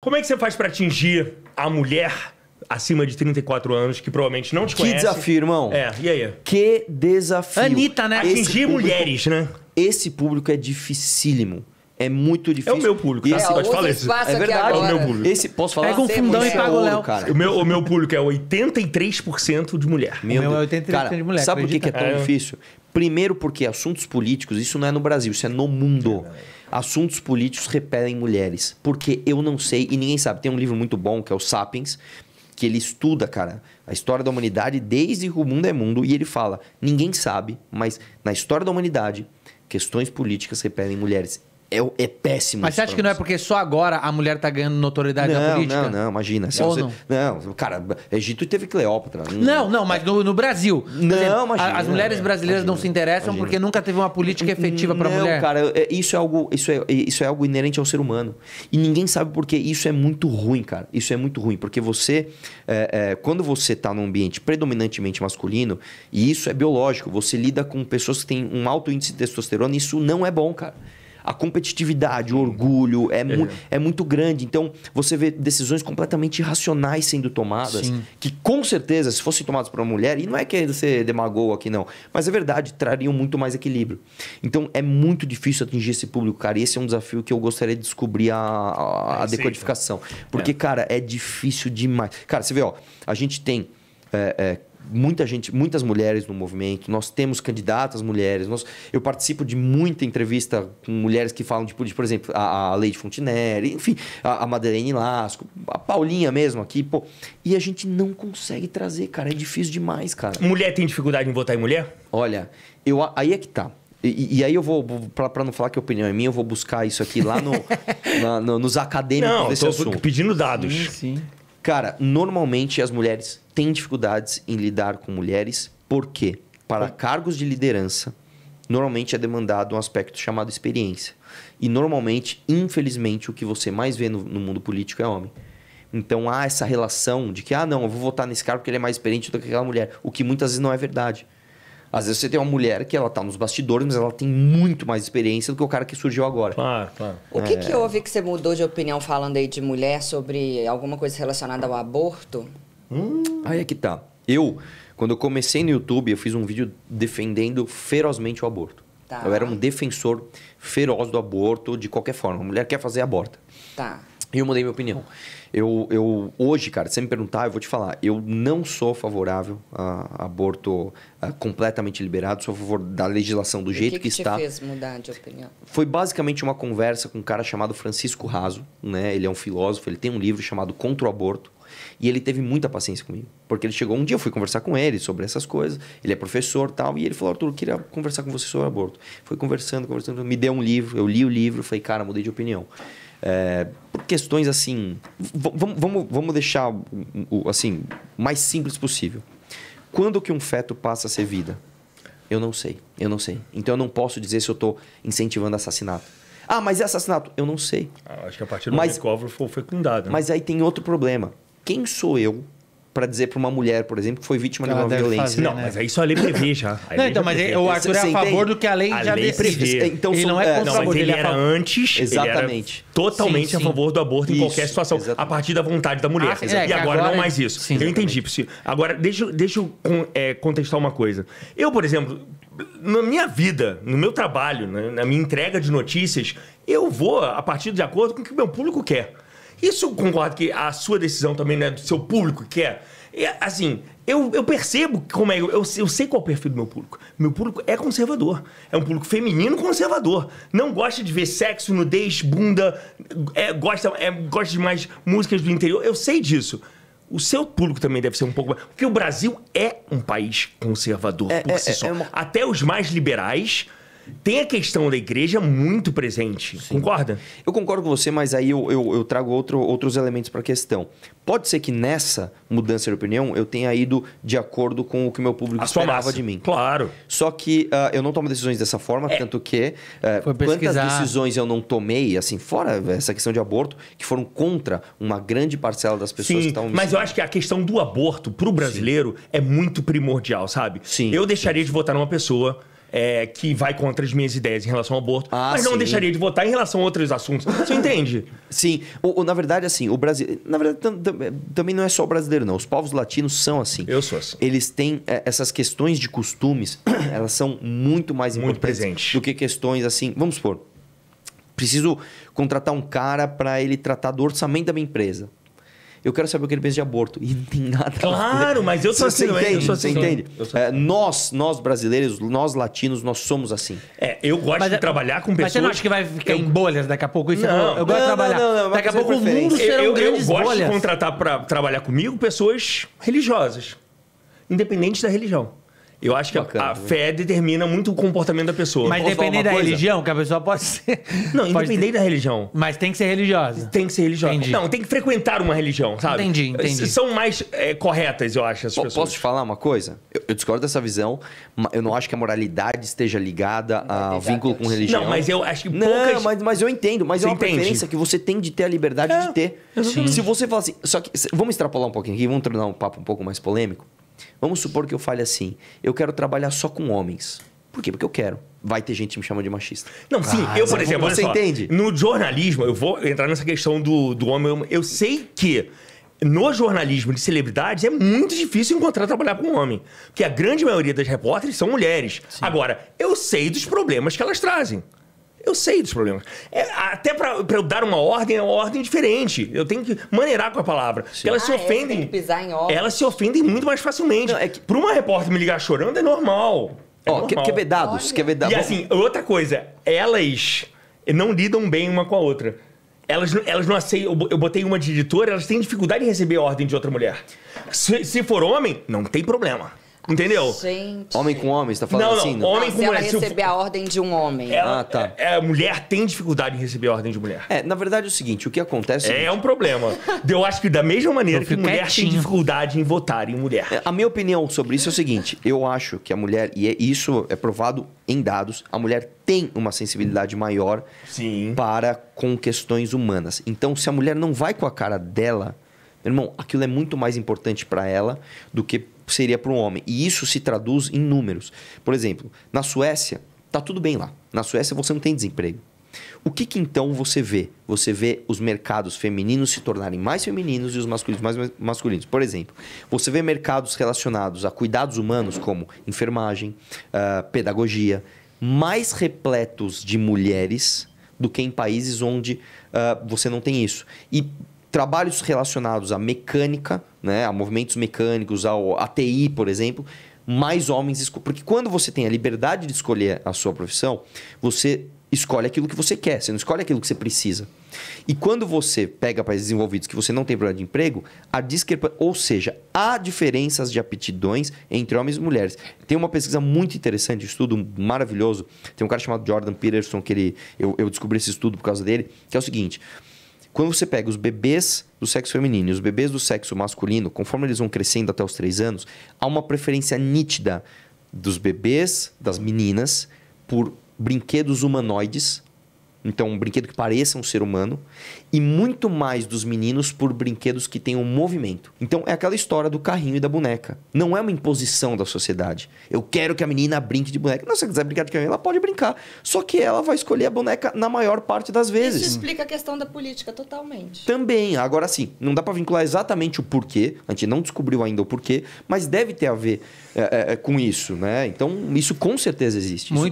Como é que você faz para atingir a mulher acima de 34 anos que provavelmente não te conhece? Que desafio, irmão. É, e aí? Que desafio. Anitta, né? Atingir mulheres, né? Esse público é dificílimo é muito difícil. É o meu público, tá? É, assim, pode falar isso. É verdade. É o meu público. Esse, posso falar? Pega é um é fundão e paga o Léo. Cara. O, meu, o meu público é 83% de mulher. Meu, meu é 83% cara, de mulher. Sabe por que, é tão é. difícil? Primeiro porque assuntos políticos, isso não é no Brasil, isso é no mundo. Assuntos políticos repelem mulheres. Porque eu não sei e ninguém sabe. Tem um livro muito bom que é o Sapiens, que ele estuda, cara, a história da humanidade desde que o mundo é mundo. E ele fala: ninguém sabe, mas na história da humanidade, questões políticas repelem mulheres é, é péssimo. Mas você acha que não é porque só agora a mulher tá ganhando notoriedade não, na política? Não, não, imagina. Ou você, não? não, cara, Egito teve Cleópatra. Não, né? não, não mas no, no Brasil. Não, exemplo, imagina. As mulheres né? brasileiras imagina, não se interessam imagina. porque nunca teve uma política efetiva para mulher. Não, cara, é, isso é, algo, isso, é, isso é algo inerente ao ser humano. E ninguém sabe porque isso é muito ruim, cara. Isso é muito ruim, porque você, é, é, quando você tá num ambiente predominantemente masculino, e isso é biológico, você lida com pessoas que têm um alto índice de testosterona, isso não é bom, cara a competitividade, o orgulho é, mu é. é muito grande. Então, você vê decisões completamente irracionais sendo tomadas, Sim. que com certeza, se fossem tomadas por uma mulher, e não é que você demagou aqui não, mas é verdade, trariam muito mais equilíbrio. Então, é muito difícil atingir esse público, cara, e esse é um desafio que eu gostaria de descobrir a, a, a decodificação. Porque, é. cara, é difícil demais. Cara, você vê, ó, a gente tem é, é, muita gente, muitas mulheres no movimento, nós temos candidatas mulheres, nós, eu participo de muita entrevista com mulheres que falam, tipo, de, por exemplo, a, a de Fontenelle, enfim, a, a Madeleine Lasco, a Paulinha mesmo aqui, pô. E a gente não consegue trazer, cara, é difícil demais, cara. Mulher tem dificuldade em votar em mulher? Olha, eu, aí é que tá. E, e, aí eu vou, para não falar que a opinião é minha, eu vou buscar isso aqui lá no, na, no, nos acadêmicos não, desse assunto. Não, pedindo dados. Sim, sim. Cara, normalmente as mulheres têm dificuldades em lidar com mulheres, porque para é. cargos de liderança, normalmente é demandado um aspecto chamado experiência. E normalmente, infelizmente, o que você mais vê no, no mundo político é homem. Então há essa relação de que, ah, não, eu vou votar nesse cara porque ele é mais experiente do que aquela mulher, o que muitas vezes não é verdade. Às vezes você tem uma mulher que ela tá nos bastidores, mas ela tem muito mais experiência do que o cara que surgiu agora. Claro, claro. O que, é... que houve que você mudou de opinião falando aí de mulher sobre alguma coisa relacionada ao aborto? Hum. Aí é que tá. Eu, quando eu comecei no YouTube, eu fiz um vídeo defendendo ferozmente o aborto. Tá. Eu era um defensor feroz do aborto de qualquer forma. A mulher quer fazer aborta. Tá. E eu mudei minha opinião. Eu, eu, hoje, cara, se você me perguntar, eu vou te falar. Eu não sou favorável a aborto a ah, completamente liberado, sou a favor da legislação do e jeito que, que, que te fez mudar de opinião? Foi basicamente uma conversa com um cara chamado Francisco Raso, né? Ele é um filósofo, ele tem um livro chamado Contra o Aborto. E ele teve muita paciência comigo. Porque ele chegou um dia, eu fui conversar com ele sobre essas coisas. Ele é professor tal. E ele falou: Arthur, eu queria conversar com você sobre aborto. Foi conversando, conversando. Me deu um livro, eu li o livro, falei: Cara, mudei de opinião. É, por questões assim. Vamos, vamos, deixar assim mais simples possível. Quando que um feto passa a ser vida? Eu não sei. Eu não sei. Então eu não posso dizer se eu estou incentivando assassinato. Ah, mas é assassinato? Eu não sei. Ah, acho que a partir do mas, momento que o óvulo foi fecundado. Né? Mas aí tem outro problema. Quem sou eu para dizer para uma mulher, por exemplo, que foi vítima que de uma violência. Fazer, não, né? mas isso a lei prevê já. Não, lei então, mas prevê. o Arthur é a favor do que a lei a já lei prevê. Então, ele não é, é contra não, o aborto, ele, é ele era antes. Exatamente. Era totalmente sim, sim. a favor do aborto isso, em qualquer situação, exatamente. a partir da vontade da mulher. Ah, é, e agora, agora, não é- mais isso. Sim, eu entendi, Psy. Agora, deixa, deixa eu é, contestar uma coisa. Eu, por exemplo, na minha vida, no meu trabalho, na minha entrega de notícias, eu vou a partir de acordo com o que o meu público quer. Isso eu concordo que a sua decisão também não é do seu público que quer. É, é, assim, eu, eu percebo como é. Eu, eu, sei qual é o perfil do meu público. Meu público é conservador. É um público feminino conservador. Não gosta de ver sexo, nudez, bunda. É, gosta, é, gosta de mais músicas do interior. Eu sei disso. O seu público também deve ser um pouco mais. Porque o Brasil é um país conservador é, por é, si é, só. Uma... Até os mais liberais tem a questão da igreja muito presente. Sim. Concorda? Eu concordo com você, mas aí eu, eu, eu trago outro, outros elementos para a questão. Pode ser que nessa mudança de opinião eu tenha ido de acordo com o que meu público a esperava de mim. Claro. Só que uh, eu não tomo decisões dessa forma, é. tanto que uh, quantas decisões eu não tomei, assim, fora essa questão de aborto, que foram contra uma grande parcela das pessoas Sim, que estavam... mas eu acho que a questão do aborto para o brasileiro Sim. é muito primordial, sabe? Sim. Eu deixaria de votar numa pessoa é, que vai contra as minhas ideias em relação ao aborto, ah, mas não sim. deixaria de votar em relação a outros assuntos. Você entende? Sim. O, o, na verdade, assim, o Brasil. Na verdade, tam, tam, também não é só o brasileiro, não. Os povos latinos são assim. Eu sou assim. Eles têm é, essas questões de costumes, elas são muito mais muito importantes presente. do que questões assim. Vamos supor, preciso contratar um cara para ele tratar do orçamento da minha empresa eu quero saber o que ele pensa de aborto. E não tem nada. Claro, mas eu sou você assim, entende? Eu sou assim. Você entende? Assim. É, assim. nós, nós brasileiros, nós latinos, nós somos assim. É, eu gosto mas, de trabalhar com pessoas. Mas você não acha que vai ficar eu... em bolhas daqui a pouco? Isso não, eu, não, gosto de trabalhar. Não, não, daqui a pouco o mundo será eu, eu, gosto bolhas. de contratar para trabalhar comigo pessoas religiosas, independente da religião. Eu acho que Bacana, a, a fé determina muito o comportamento da pessoa. Mas depende da religião, que a pessoa pode ser. Não, independente da religião. Mas tem que ser religiosa. Tem que ser religiosa. Entendi. Não, tem que frequentar uma religião, sabe? Entendi, entendi. São mais é, corretas, eu acho, as P pessoas. Posso te falar uma coisa? Eu, eu, discordo dessa visão. Eu não acho que a moralidade esteja ligada ao vínculo com religião. Não, mas eu acho que poucas... Não, mas, mas eu entendo. Mas é você é uma entende? preferência que você tem de ter a liberdade é, de ter. Exatamente. Se você fala assim... Só que... Vamos extrapolar um pouquinho aqui. Vamos tornar um papo um pouco mais polêmico. Vamos supor que eu fale assim: eu quero trabalhar só com homens. Por quê? Porque eu quero. Vai ter gente me chamando de machista. Não, sim, ah, eu, por é exemplo, você só, entende? No jornalismo, eu vou entrar nessa questão do, do homem. Eu sei que no jornalismo de celebridades é muito difícil encontrar trabalhar com um homem. Porque a grande maioria das repórteres são mulheres. Sim. Agora, eu sei dos problemas que elas trazem. Eu sei dos problemas. É, até para eu dar uma ordem, é uma ordem diferente. Eu tenho que maneirar com a palavra. Porque elas ah, se é? ofendem. É, pisar em ordem. Elas se ofendem muito mais facilmente. Não, é que... Para uma repórter me ligar chorando é normal. É Ó, oh, quer, quer ver dados? Quer ver dados? E assim, outra coisa, elas não lidam bem uma com a outra. Elas, elas não aceitam. Eu botei uma de editora, elas têm dificuldade em receber ordem de outra mulher. Se, se for homem, não tem problema. Entendeu? Gente. Homem com homem, você tá falando não, não, assim? Não, homem não, ah, se Ela receber a ordem de um homem. Ela, ah, tá. É, a é, mulher tem dificuldade em receber a ordem de mulher. É, na verdade é o seguinte, o que acontece... É, é, é um problema. Eu acho que da mesma maneira que mulher quietinho. tem dificuldade em votar em mulher. É, a minha opinião sobre isso é o seguinte, eu acho que a mulher, e isso é provado em dados, a mulher tem uma sensibilidade maior Sim. para com questões humanas. Então, se a mulher não vai com a cara dela, meu irmão, aquilo é muito mais importante para ela do que seria para um homem. E isso se traduz em números. Por exemplo, na Suécia, tá tudo bem lá. Na Suécia você não tem desemprego. O que, que então você vê? Você vê os mercados femininos se tornarem mais femininos e os masculinos mais masculinos. Por exemplo, você vê mercados relacionados a cuidados humanos, como enfermagem, uh, pedagogia, mais repletos de mulheres do que em países onde uh, você não tem isso. E trabalhos relacionados à mecânica, né, a movimentos mecânicos, ao ATI, por exemplo, mais homens. Porque quando você tem a liberdade de escolher a sua profissão, você escolhe aquilo que você quer, você não escolhe aquilo que você precisa. E quando você pega países desenvolvidos que você não tem problema de emprego, a discrepância, ou seja, há diferenças de aptidões entre homens e mulheres. Tem uma pesquisa muito interessante, um estudo maravilhoso. Tem um cara chamado Jordan Peterson que ele, eu, eu descobri esse estudo por causa dele, que é o seguinte: quando você pega os bebês do sexo feminino e os bebês do sexo masculino, conforme eles vão crescendo até os três anos, há uma preferência nítida dos bebês, das meninas, por brinquedos humanoides então, um brinquedo que pareça um ser humano. E muito mais dos meninos por brinquedos que tenham movimento. Então, é aquela história do carrinho e da boneca. Não é uma imposição da sociedade. Eu quero que a menina brinque de boneca. Não, se ela quiser brincar de carrinho, ela pode brincar. Só que ela vai escolher a boneca na maior parte das vezes. Isso explica a questão da política totalmente. Também. Agora, sim, não dá para vincular exatamente o porquê. A gente não descobriu ainda o porquê, mas deve ter a ver é, é, com isso, né? Então, isso com certeza existe. Muito